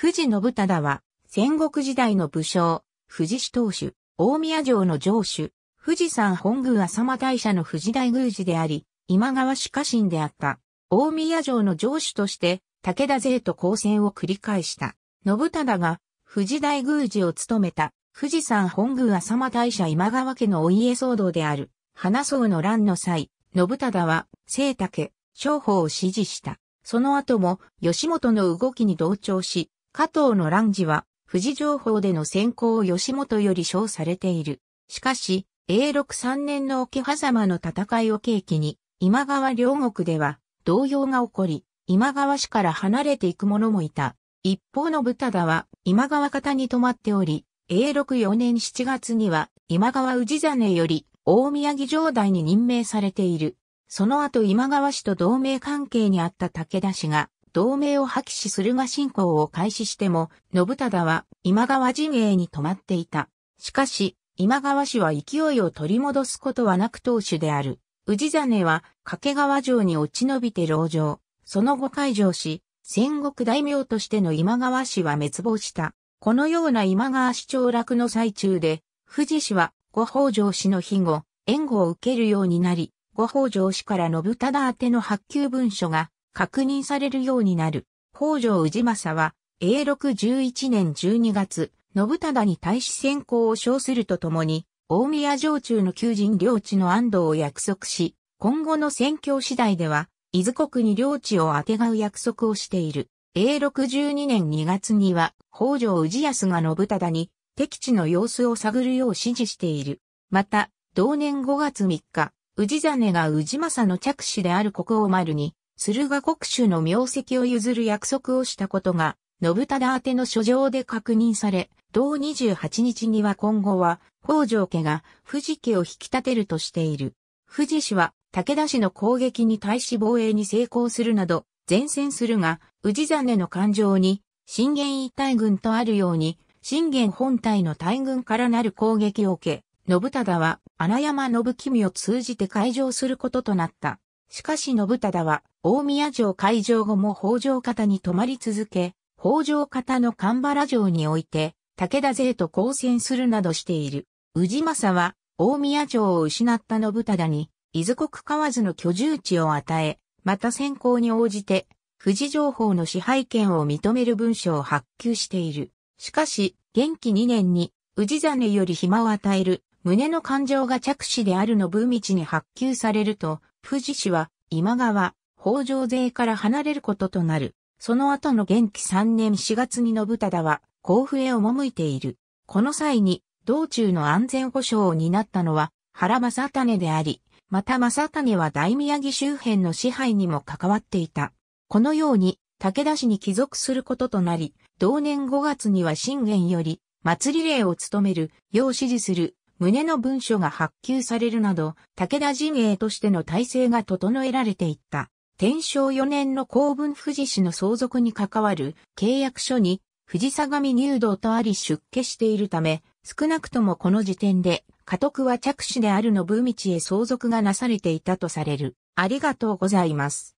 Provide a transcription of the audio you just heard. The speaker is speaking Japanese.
藤信忠は、戦国時代の武将、藤士当主、大宮城の城主、富士山本宮浅間大社の藤大宮司であり、今川氏家臣であった。大宮城の城主として、武田勢と交戦を繰り返した。信忠が、藤大宮司を務めた、富士山本宮浅間大社今川家のお家騒動である、花荘の乱の際、信忠は、清武、商法を支持した。その後も、吉本の動きに同調し、加藤の乱時は、富士情報での先行を吉本より称されている。しかし、永禄3年の桶狭間の戦いを契機に、今川両国では、動揺が起こり、今川氏から離れていく者もいた。一方の武田は、今川方に泊まっており、永禄4年7月には、今川氏真より、大宮城城代に任命されている。その後今川氏と同盟関係にあった武田氏が、同盟を破棄し駿河侵攻を開始しても、信忠は今川陣営に止まっていた。しかし、今川氏は勢いを取り戻すことはなく当主である。氏真は掛川城に落ち延びて籠城。その後解城し、戦国大名としての今川氏は滅亡した。このような今川氏長落の最中で、富士氏は五北条氏の庇護、援護を受けるようになり、五北条氏から信忠宛の発給文書が確認されるようになる。北条氏政は、永禄11年12月、信忠に対し先行を称するとともに、大宮城中の求人領地の安藤を約束し、今後の選挙次第では、伊豆国に領地をあてがう約束をしている。永禄12年2月には、北条氏康が信忠に、敵地の様子を探るよう指示している。また、同年5月3日、氏真が氏政の着手である国王丸に、駿河国主の名跡を譲る約束をしたことが、信忠宛の書状で確認され、同28日には今後は、北条家が富士家を引き立てるとしている。富士氏は、武田氏の攻撃に対し防衛に成功するなど、前線するが、氏真の感情に、信玄一体軍とあるように、信玄本体の大軍からなる攻撃を受け、信忠は、穴山信君を通じて会場することとなった。しかし信忠は、大宮城開城後も北条方に泊まり続け、北条方の神原城において、武田勢と交戦するなどしている。宇治政は、大宮城を失った信忠に、伊豆国河津の居住地を与え、また先行に応じて、富士情報の支配権を認める文書を発給している。しかし、元気2年に、宇治真より暇を与える、胸の感情が着手であるの道に発給されると、富士氏は、今川、北条勢から離れることとなる。その後の元気3年4月に信忠は甲府へ赴いている。この際に、道中の安全保障を担ったのは原正種であり、また正種は大宮城周辺の支配にも関わっていた。このように、武田氏に帰属することとなり、同年5月には信玄より、祭り礼を務める、よう指示する、旨の文書が発給されるなど、武田陣営としての体制が整えられていった。天正4年の公文富士氏の相続に関わる契約書に藤相模入道とあり出家しているため、少なくともこの時点で、家督は着手である信道へ相続がなされていたとされる。ありがとうございます。